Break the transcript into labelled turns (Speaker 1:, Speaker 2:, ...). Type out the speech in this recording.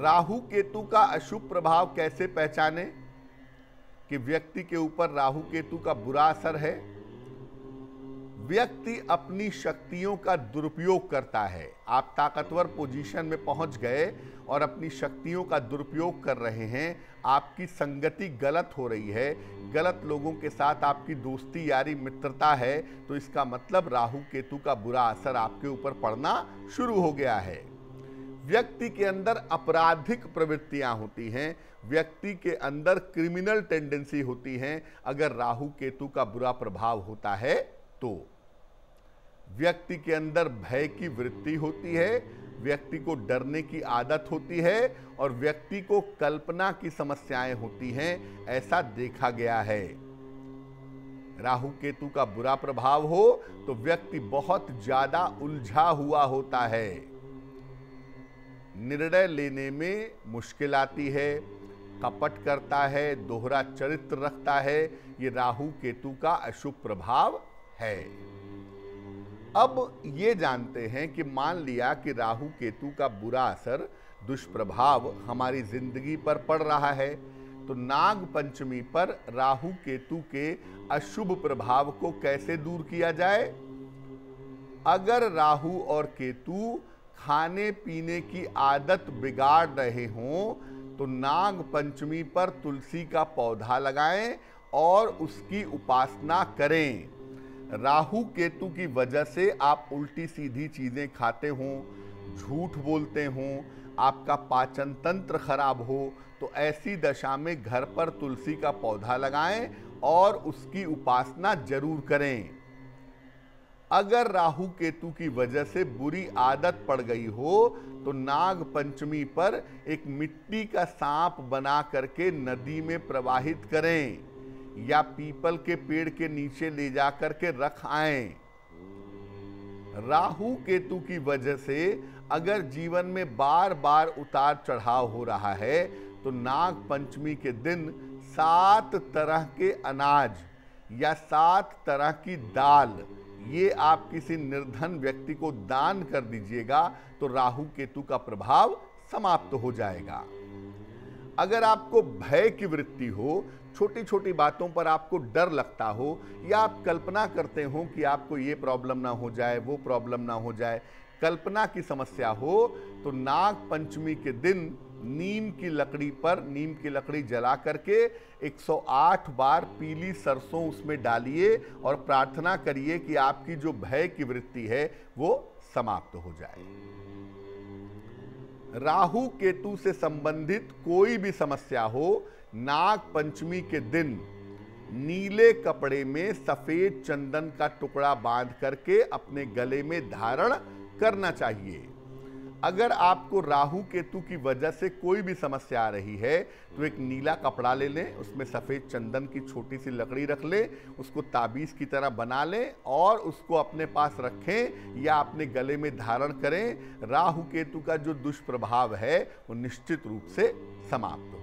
Speaker 1: राहु केतु का अशुभ प्रभाव कैसे पहचाने कि व्यक्ति के ऊपर राहु केतु का बुरा असर है व्यक्ति अपनी शक्तियों का दुरुपयोग करता है आप ताकतवर पोजीशन में पहुंच गए और अपनी शक्तियों का दुरुपयोग कर रहे हैं आपकी संगति गलत हो रही है गलत लोगों के साथ आपकी दोस्ती यारी मित्रता है तो इसका मतलब राहु केतु का बुरा असर आपके ऊपर पड़ना शुरू हो गया है व्यक्ति के अंदर आपराधिक प्रवृत्तियां होती हैं व्यक्ति के अंदर क्रिमिनल टेंडेंसी होती हैं अगर राहु केतु का बुरा प्रभाव होता है तो व्यक्ति के अंदर भय की वृत्ति होती है व्यक्ति को डरने की आदत होती है और व्यक्ति को कल्पना की समस्याएं होती हैं ऐसा देखा गया है राहु केतु का बुरा प्रभाव हो तो व्यक्ति बहुत ज्यादा उलझा हुआ होता है निर्णय लेने में मुश्किल आती है कपट करता है दोहरा चरित्र रखता है ये राहु केतु का अशुभ प्रभाव है अब ये जानते हैं कि मान लिया कि राहु केतु का बुरा असर दुष्प्रभाव हमारी जिंदगी पर पड़ रहा है तो नाग पंचमी पर राहु केतु के अशुभ प्रभाव को कैसे दूर किया जाए अगर राहु और केतु खाने पीने की आदत बिगाड़ रहे हों तो नाग पंचमी पर तुलसी का पौधा लगाएं और उसकी उपासना करें राहु केतु की वजह से आप उल्टी सीधी चीज़ें खाते हों झूठ बोलते हों आपका पाचन तंत्र खराब हो तो ऐसी दशा में घर पर तुलसी का पौधा लगाएं और उसकी उपासना जरूर करें अगर राहु केतु की वजह से बुरी आदत पड़ गई हो तो नाग पंचमी पर एक मिट्टी का सांप बना करके नदी में प्रवाहित करें या पीपल के पेड़ के नीचे ले जा करके रख आए राहु केतु की वजह से अगर जीवन में बार बार उतार चढ़ाव हो रहा है तो नाग पंचमी के दिन सात तरह के अनाज या सात तरह की दाल ये आप किसी निर्धन व्यक्ति को दान कर दीजिएगा तो राहु केतु का प्रभाव समाप्त तो हो जाएगा अगर आपको भय की वृत्ति हो छोटी छोटी बातों पर आपको डर लगता हो या आप कल्पना करते हो कि आपको ये प्रॉब्लम ना हो जाए वो प्रॉब्लम ना हो जाए कल्पना की समस्या हो तो नाग पंचमी के दिन नीम की लकड़ी पर नीम की लकड़ी जला करके 108 बार पीली सरसों उसमें डालिए और प्रार्थना करिए कि आपकी जो भय की वृत्ति है वो समाप्त हो जाए राहु केतु से संबंधित कोई भी समस्या हो नाग पंचमी के दिन नीले कपड़े में सफेद चंदन का टुकड़ा बांध करके अपने गले में धारण करना चाहिए अगर आपको राहु केतु की वजह से कोई भी समस्या आ रही है तो एक नीला कपड़ा ले लें उसमें सफ़ेद चंदन की छोटी सी लकड़ी रख लें उसको ताबीज़ की तरह बना लें और उसको अपने पास रखें या अपने गले में धारण करें राहु केतु का जो दुष्प्रभाव है वो निश्चित रूप से समाप्त हो